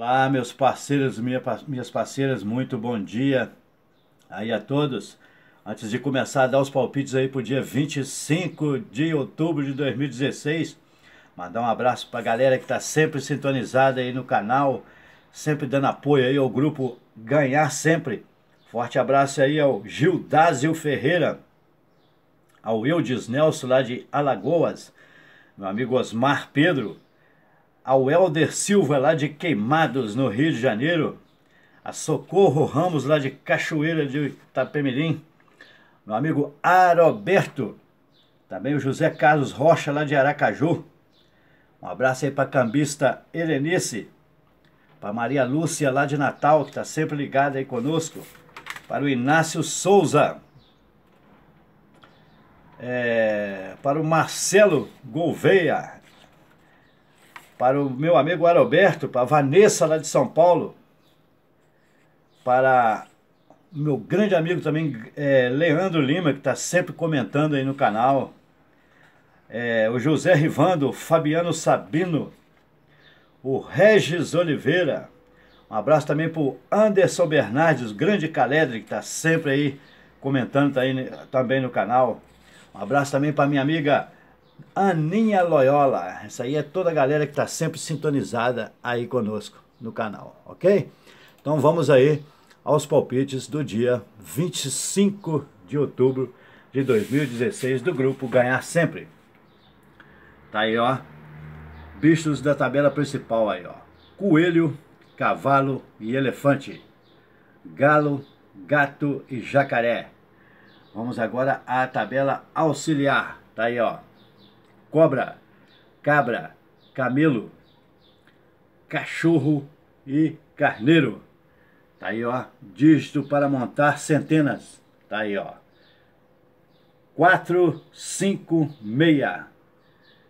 Olá, meus parceiros, minha, minhas parceiras, muito bom dia aí a todos. Antes de começar a dar os palpites aí pro dia 25 de outubro de 2016, mandar um abraço pra galera que tá sempre sintonizada aí no canal, sempre dando apoio aí ao grupo Ganhar Sempre. Forte abraço aí ao Gildásio Ferreira, ao Eudes Nelson lá de Alagoas, meu amigo Osmar Pedro, ao Helder Silva, lá de Queimados, no Rio de Janeiro, a Socorro Ramos, lá de Cachoeira de Itapemirim, meu amigo Aroberto, também o José Carlos Rocha, lá de Aracaju. Um abraço aí para a cambista Helenice, para Maria Lúcia, lá de Natal, que está sempre ligada aí conosco, para o Inácio Souza, é, para o Marcelo Gouveia, para o meu amigo Alberto, para a Vanessa lá de São Paulo, para meu grande amigo também, é, Leandro Lima, que está sempre comentando aí no canal, é, o José Rivando, o Fabiano Sabino, o Regis Oliveira, um abraço também para o Anderson Bernardes, grande Caledre, que está sempre aí comentando tá aí, né, também no canal. Um abraço também para minha amiga Aninha Loyola. Essa aí é toda a galera que está sempre sintonizada aí conosco no canal, ok? Então vamos aí aos palpites do dia 25 de outubro de 2016 do grupo Ganhar Sempre. Tá aí, ó. Bichos da tabela principal aí, ó. Coelho, cavalo e elefante. Galo, gato e jacaré. Vamos agora à tabela auxiliar. Tá aí, ó cobra, cabra, camelo, cachorro e carneiro. Tá aí, ó. Dígito para montar centenas. Tá aí, ó. 456.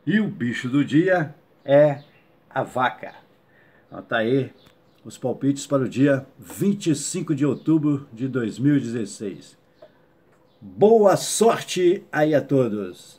E o bicho do dia é a vaca. Então tá aí os palpites para o dia 25 de outubro de 2016. Boa sorte aí a todos!